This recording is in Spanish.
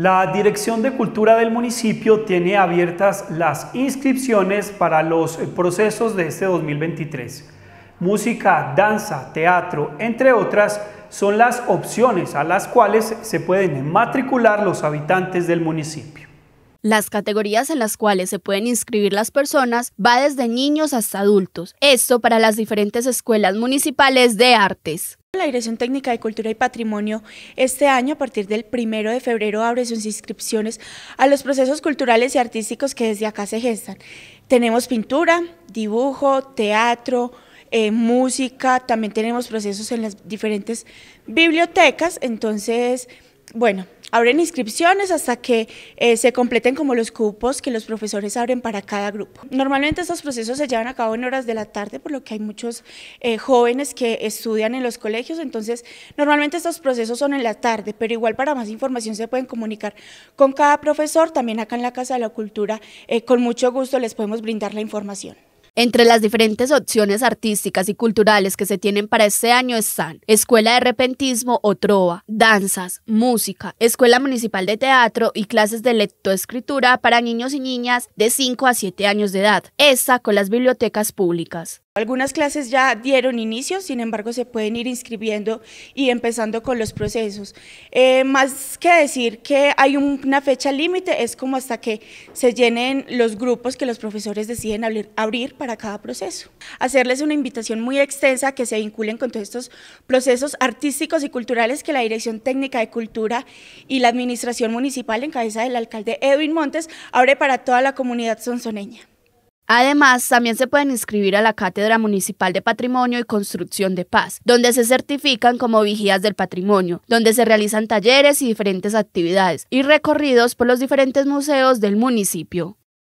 La Dirección de Cultura del municipio tiene abiertas las inscripciones para los procesos de este 2023. Música, danza, teatro, entre otras, son las opciones a las cuales se pueden matricular los habitantes del municipio. Las categorías en las cuales se pueden inscribir las personas va desde niños hasta adultos. Esto para las diferentes escuelas municipales de artes. La Dirección Técnica de Cultura y Patrimonio este año, a partir del primero de febrero, abre sus inscripciones a los procesos culturales y artísticos que desde acá se gestan. Tenemos pintura, dibujo, teatro, eh, música, también tenemos procesos en las diferentes bibliotecas, entonces bueno, abren inscripciones hasta que eh, se completen como los cupos que los profesores abren para cada grupo. Normalmente estos procesos se llevan a cabo en horas de la tarde, por lo que hay muchos eh, jóvenes que estudian en los colegios, entonces normalmente estos procesos son en la tarde, pero igual para más información se pueden comunicar con cada profesor, también acá en la Casa de la Cultura, eh, con mucho gusto les podemos brindar la información. Entre las diferentes opciones artísticas y culturales que se tienen para este año están Escuela de Repentismo o Trova, danzas, música, Escuela Municipal de Teatro y clases de lectoescritura para niños y niñas de 5 a 7 años de edad, esta con las bibliotecas públicas. Algunas clases ya dieron inicio, sin embargo se pueden ir inscribiendo y empezando con los procesos. Eh, más que decir que hay una fecha límite, es como hasta que se llenen los grupos que los profesores deciden abrir, para cada proceso. Hacerles una invitación muy extensa que se vinculen con todos estos procesos artísticos y culturales que la Dirección Técnica de Cultura y la Administración Municipal en cabeza del alcalde Edwin Montes abre para toda la comunidad sonsoneña. Además, también se pueden inscribir a la Cátedra Municipal de Patrimonio y Construcción de Paz, donde se certifican como vigías del patrimonio, donde se realizan talleres y diferentes actividades y recorridos por los diferentes museos del municipio.